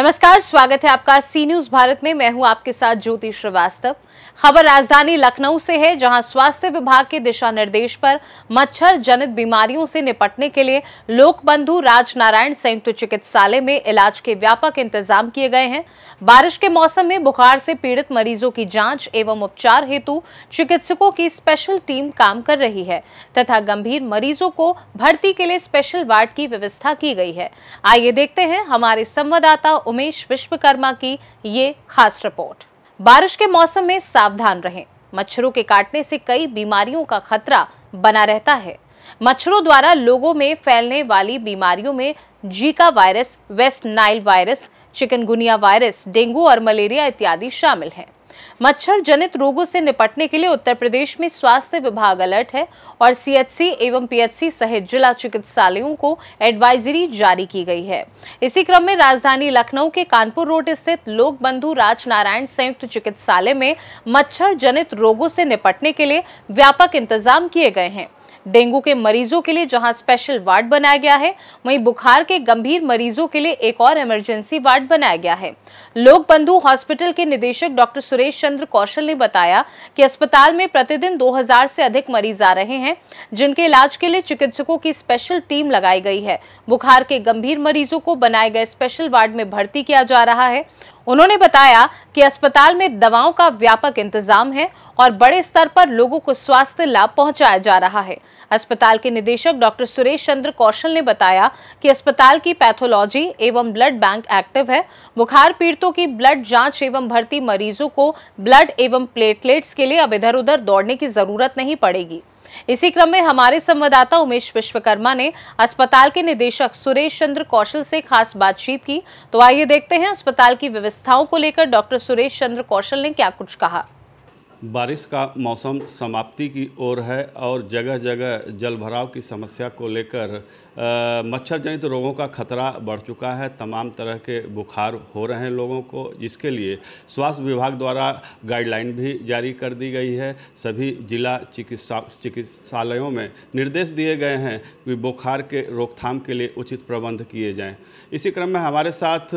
ನಮಸ್ಕಾರ नमस्कार स्वागत है आपका सी न्यूज भारत में मैं हूं आपके साथ ज्योति श्रीवास्तव खबर राजधानी लखनऊ से है जहां स्वास्थ्य विभाग के दिशा निर्देश पर मच्छर जनित बीमारियों से निपटने के लिए लोकबंधु राजनारायण संयुक्त चिकित्सालय में इलाज के व्यापक इंतजाम किए गए हैं बारिश के मौसम में बुखार से पीड़ित मरीजों की जांच एवं उपचार हेतु चिकित्सकों की स्पेशल टीम काम कर रही है तथा गंभीर मरीजों को भर्ती के लिए स्पेशल वार्ड की व्यवस्था की गई है आइए देखते हैं हमारे संवाददाता उमेश सतीश विश्वकर्मा की ये खास रिपोर्ट बारिश के मौसम में सावधान रहें मच्छरों के काटने से कई बीमारियों का खतरा बना रहता है मच्छरों द्वारा लोगों में फैलने वाली बीमारियों में Zika virus West Nile virus chikungunya virus dengue और मलेरिया इत्यादि शामिल हैं मच्छर जनित रोगों से निपटने के लिए उत्तर प्रदेश में स्वास्थ्य विभाग अलर्ट है और सीएचसी एवं पीएचसी सहित जिला चिकित्सालयों को एडवाइजरी जारी की गई है इसी क्रम में राजधानी लखनऊ के कानपुर रोड स्थित लोक बंधु राजनारायण संयुक्त चिकित्सालय में मच्छर जनित रोगों से निपटने के लिए व्यापक इंतजाम किए गए हैं डेंगू के मरीजों के लिए जहां स्पेशल वार्ड बनाया गया है वहीं बुखार के गंभीर मरीजों के लिए एक और इमरजेंसी वार्ड बनाया गया है लोक बंधु हॉस्पिटल के निदेशक डॉक्टर सुरेश चंद्र कौशल ने बताया कि अस्पताल में प्रतिदिन 2000 से अधिक मरीज आ रहे हैं जिनके इलाज के लिए चिकित्सकों की स्पेशल टीम लगाई गई है बुखार के गंभीर मरीजों को बनाए गए स्पेशल वार्ड में भर्ती किया जा रहा है उन्होंने बताया कि अस्पताल में दवाओं का व्यापक इंतजाम है और बड़े स्तर पर लोगों को स्वास्थ्य लाभ पहुंचाया जा रहा है अस्पताल के निदेशक डॉक्टर सुरेश चंद्र कौशल ने बताया कि अस्पताल की पैथोलॉजी एवं ब्लड बैंक एक्टिव है बुखार पीड़ितों की ब्लड जांच एवं भर्ती मरीजों को ब्लड एवं प्लेटलेट्स के लिए अब इधर उधर दौड़ने की जरूरत नहीं पड़ेगी इसी क्रम में हमारे संवाददाता उमेश विश्वकर्मा ने अस्पताल के निदेशक सुरेश चंद्र कौशल से खास बातचीत की तो आइए देखते हैं अस्पताल की व्यवस्थाओं को लेकर डॉक्टर सुरेश चंद्र कौशल ने क्या कुछ कहा बारिश का मौसम समाप्ति की ओर है और जगह जगह जल भराव की समस्या को लेकर मच्छर जनित रोगों का खतरा बढ़ चुका है तमाम तरह के बुखार हो रहे हैं लोगों को जिसके लिए स्वास्थ्य विभाग द्वारा गाइडलाइन भी जारी कर दी गई है सभी जिला चिकित्सा चिकित्सालयों में निर्देश दिए गए हैं कि बुखार के रोकथाम के लिए उचित प्रबंध किए जाएं इसी क्रम में हमारे साथ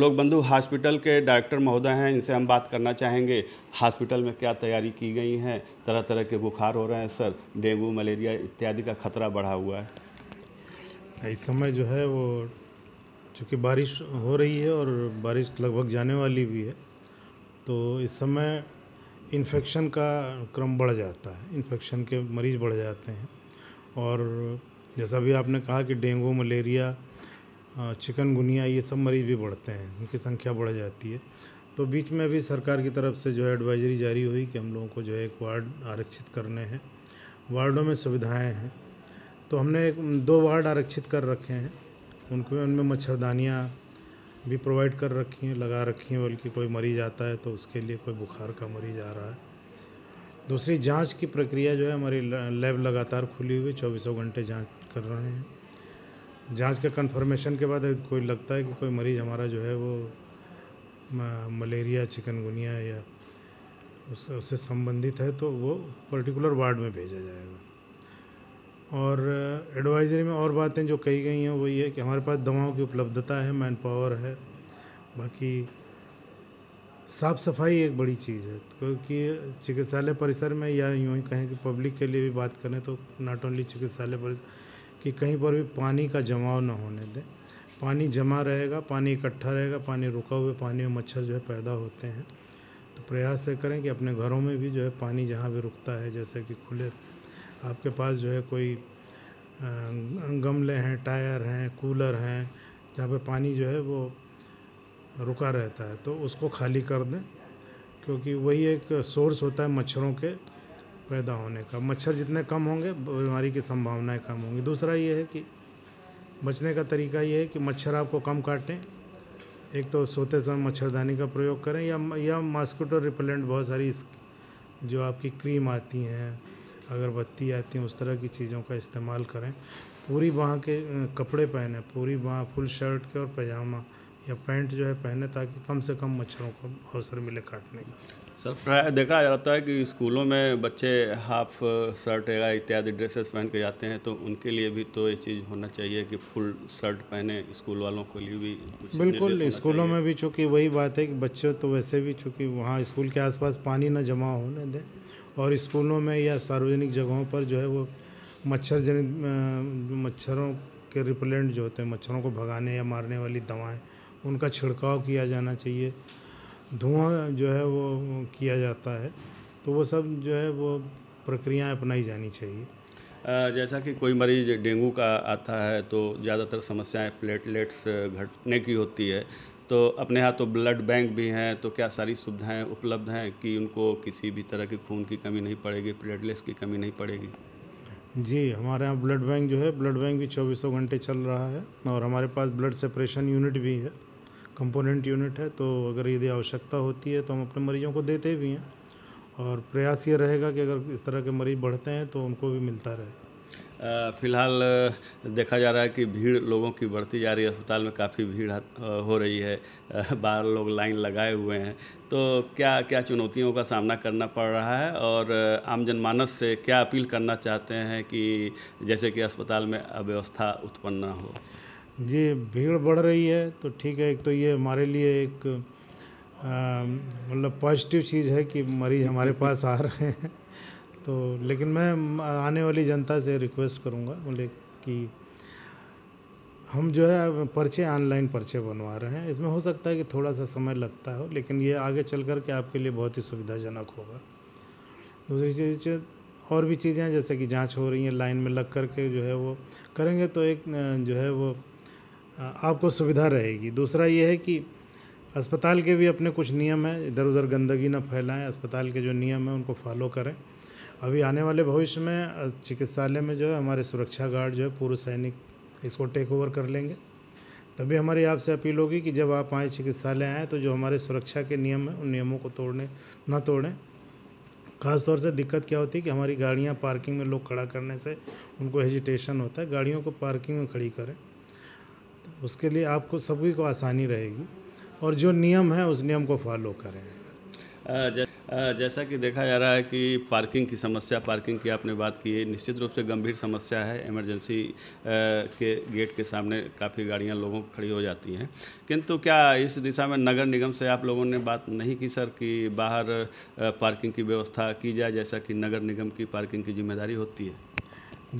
लोकबंधु हॉस्पिटल के डायरेक्टर महोदय हैं इनसे हम बात करना चाहेंगे हॉस्पिटल में क्या तैयारी की गई हैं तरह तरह के बुखार हो रहे हैं सर डेंगू मलेरिया इत्यादि का खतरा बढ़ा हुआ है इस समय जो है वो चूँकि बारिश हो रही है और बारिश लगभग जाने वाली भी है तो इस समय इन्फेक्शन का क्रम बढ़ जाता है इन्फेक्शन के मरीज़ बढ़ जाते हैं और जैसा भी आपने कहा कि डेंगू मलेरिया चिकनगुनिया ये सब मरीज़ भी बढ़ते हैं उनकी संख्या बढ़ जाती है तो बीच में भी सरकार की तरफ से जो है एडवाइजरी जारी हुई कि हम लोगों को जो है एक वार्ड आरक्षित करने हैं वार्डों में सुविधाएं हैं तो हमने दो वार्ड आरक्षित कर रखे हैं उनको उनमें मच्छरदानियाँ भी प्रोवाइड कर रखी हैं लगा रखी हैं बल्कि कोई मरीज आता है तो उसके लिए कोई बुखार का मरीज आ रहा है दूसरी जांच की प्रक्रिया जो है हमारी लैब लगातार खुली हुई चौबीसों घंटे जांच कर रहे हैं जांच के कंफर्मेशन के बाद कोई लगता है कि कोई मरीज़ हमारा जो है वो मलेरिया चिकनगुनिया या उससे संबंधित है तो वो पर्टिकुलर वार्ड में भेजा जाएगा और एडवाइज़री में और बातें जो कही गई हैं वो ये है कि हमारे पास दवाओं की उपलब्धता है मैन पावर है बाकी साफ़ सफाई एक बड़ी चीज़ है क्योंकि चिकित्सालय परिसर में या यूँ ही कहें कि पब्लिक के लिए भी बात करें तो नॉट ओनली चिकित्सालय परिसर कि कहीं पर भी पानी का जमाव ना होने दें पानी जमा रहेगा पानी इकट्ठा रहेगा पानी रुका हुआ पानी में मच्छर जो है पैदा होते हैं तो प्रयास से करें कि अपने घरों में भी जो है पानी जहाँ भी रुकता है जैसे कि खुले आपके पास जो है कोई गमले हैं टायर हैं कूलर हैं जहाँ पे पानी जो है वो रुका रहता है तो उसको खाली कर दें क्योंकि वही एक सोर्स होता है मच्छरों के पैदा होने का मच्छर जितने कम होंगे बीमारी की संभावनाएं कम होंगी दूसरा ये है कि बचने का तरीका ये है कि मच्छर आपको कम काटें एक तो सोते समय मच्छरदानी का प्रयोग करें या या मॉस्किटो रिपेलेंट बहुत सारी जो आपकी क्रीम आती हैं अगरबत्ती आती हैं उस तरह की चीज़ों का इस्तेमाल करें पूरी बाँह के कपड़े पहने पूरी बाँह फुल शर्ट के और पैजामा या पैंट जो है पहने ताकि कम से कम मच्छरों को अवसर मिले काटने का सर प्राय देखा जाता है कि स्कूलों में बच्चे हाफ शर्ट या इत्यादि ड्रेसेस पहन के जाते हैं तो उनके लिए भी तो ये चीज़ होना चाहिए कि फुल शर्ट पहने स्कूल वालों के लिए भी बिल्कुल स्कूलों में भी चूँकि वही बात है कि बच्चे तो वैसे भी चूँकि वहाँ स्कूल के आसपास पानी ना जमा होने दें और स्कूलों में या सार्वजनिक जगहों पर जो है वो मच्छर जनित मच्छरों के रिपेलेंट जो होते हैं मच्छरों को भगाने या मारने वाली दवाएँ उनका छिड़काव किया जाना चाहिए धुआँ जो है वो किया जाता है तो वो सब जो है वो प्रक्रियाएं अपनाई जानी चाहिए जैसा कि कोई मरीज डेंगू का आता है तो ज़्यादातर समस्याएं प्लेटलेट्स घटने की होती है तो अपने यहाँ तो ब्लड बैंक भी हैं तो क्या सारी सुविधाएं उपलब्ध हैं कि उनको किसी भी तरह की खून की कमी नहीं पड़ेगी प्लेटलेट्स की कमी नहीं पड़ेगी जी हमारे यहाँ ब्लड बैंक जो है ब्लड बैंक भी चौबीसों घंटे चल रहा है और हमारे पास ब्लड सेपरेशन यूनिट भी है कंपोनेंट यूनिट है तो अगर यदि आवश्यकता होती है तो हम अपने मरीजों को देते भी हैं और प्रयास ये रहेगा कि अगर इस तरह के मरीज़ बढ़ते हैं तो उनको भी मिलता रहे फिलहाल देखा जा रहा है कि भीड़ लोगों की बढ़ती जा रही है अस्पताल में काफ़ी भीड़ हो रही है बाहर लोग लाइन लगाए हुए हैं तो क्या क्या चुनौतियों का सामना करना पड़ रहा है और आम जनमानस से क्या अपील करना चाहते हैं कि जैसे कि अस्पताल में अव्यवस्था उत्पन्न ना हो जी भीड़ बढ़ रही है तो ठीक है एक तो ये हमारे लिए एक मतलब पॉजिटिव चीज़ है कि मरीज हमारे पास आ रहे हैं तो लेकिन मैं आने वाली जनता से रिक्वेस्ट करूँगा बोले कि हम जो है पर्चे ऑनलाइन पर्चे बनवा रहे हैं इसमें हो सकता है कि थोड़ा सा समय लगता हो लेकिन ये आगे चल कर के आपके लिए बहुत ही सुविधाजनक होगा दूसरी चीज़ और भी चीज़ें हैं जैसे कि जांच हो रही हैं लाइन में लग कर के जो है वो करेंगे तो एक जो है वो आपको सुविधा रहेगी दूसरा ये है कि अस्पताल के भी अपने कुछ नियम हैं इधर उधर गंदगी ना फैलाएं अस्पताल के जो नियम हैं उनको फॉलो करें अभी आने वाले भविष्य में चिकित्सालय में जो है हमारे सुरक्षा गार्ड जो है पूर्व सैनिक इसको टेक ओवर कर लेंगे तभी हमारी आपसे अपील होगी कि जब आप आए चिकित्सालय आएँ तो जो हमारे सुरक्षा के नियम हैं उन नियमों को तोड़ने न तोड़ें खासतौर से दिक्कत क्या होती है कि हमारी गाड़ियाँ पार्किंग में लोग खड़ा करने से उनको हेजिटेशन होता है गाड़ियों को पार्किंग में खड़ी करें तो उसके लिए आपको सभी को आसानी रहेगी और जो नियम है उस नियम को फॉलो करें जैसा कि देखा जा रहा है कि पार्किंग की समस्या पार्किंग की आपने बात की है निश्चित रूप से गंभीर समस्या है इमरजेंसी के गेट के सामने काफ़ी गाड़ियां लोगों को खड़ी हो जाती हैं किंतु क्या इस दिशा में नगर निगम से आप लोगों ने बात नहीं की सर कि बाहर पार्किंग की व्यवस्था की जाए जैसा कि नगर निगम की पार्किंग की जिम्मेदारी होती है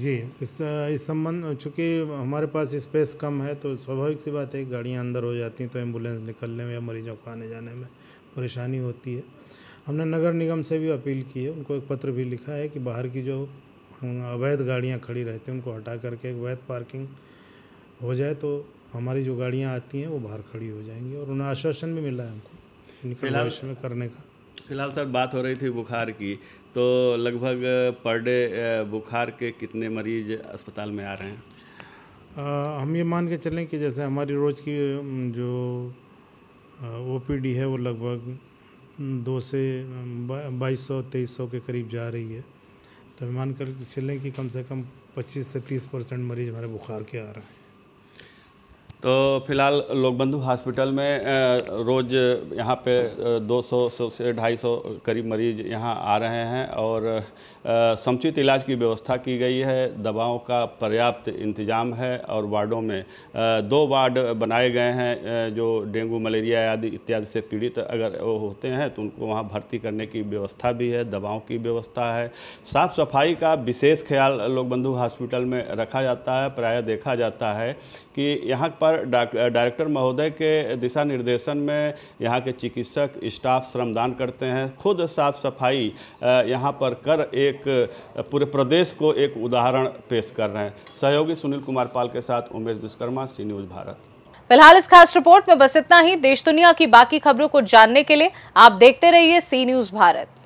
जी इस इस संबंध चूँकि हमारे पास स्पेस कम है तो स्वाभाविक सी बात है गाड़ियाँ अंदर हो जाती हैं तो एम्बुलेंस निकलने में या मरीजों को आने जाने में परेशानी होती है हमने नगर निगम से भी अपील की है उनको एक पत्र भी लिखा है कि बाहर की जो अवैध गाड़ियाँ खड़ी रहती हैं उनको हटा करके एक वैध पार्किंग हो जाए तो हमारी जो गाड़ियाँ आती हैं वो बाहर खड़ी हो जाएंगी और उन्हें आश्वासन भी मिला है हमको भविष्य में करने का फिलहाल सर बात हो रही थी बुखार की तो लगभग पर डे बुखार के कितने मरीज अस्पताल में आ रहे हैं आ, हम ये मान के चलें कि जैसे हमारी रोज़ की जो ओ है वो लगभग दो से बाईस सौ तेईस सौ के करीब जा रही है तो मान कर चलें कि कम से कम पच्चीस से तीस परसेंट मरीज़ हमारे बुखार के आ रहे हैं तो फिलहाल लोकबंधु हॉस्पिटल में रोज़ यहाँ पे 200 से 250 करीब मरीज यहाँ आ रहे हैं और समुचित इलाज की व्यवस्था की गई है दवाओं का पर्याप्त इंतजाम है और वार्डों में दो वार्ड बनाए गए हैं जो डेंगू मलेरिया आदि इत्यादि से पीड़ित अगर होते हैं तो उनको वहाँ भर्ती करने की व्यवस्था भी है दवाओं की व्यवस्था है साफ़ सफाई का विशेष ख्याल लोकबंधु हॉस्पिटल में रखा जाता है प्रायः देखा जाता है कि यहाँ पर पर डायरेक्टर महोदय के दिशा निर्देशन में यहाँ के चिकित्सक स्टाफ श्रमदान करते हैं खुद साफ सफाई यहाँ पर कर एक पूरे प्रदेश को एक उदाहरण पेश कर रहे हैं सहयोगी सुनील कुमार पाल के साथ उमेश विश्वकर्मा सी न्यूज भारत फिलहाल इस खास रिपोर्ट में बस इतना ही देश दुनिया की बाकी खबरों को जानने के लिए आप देखते रहिए सी न्यूज भारत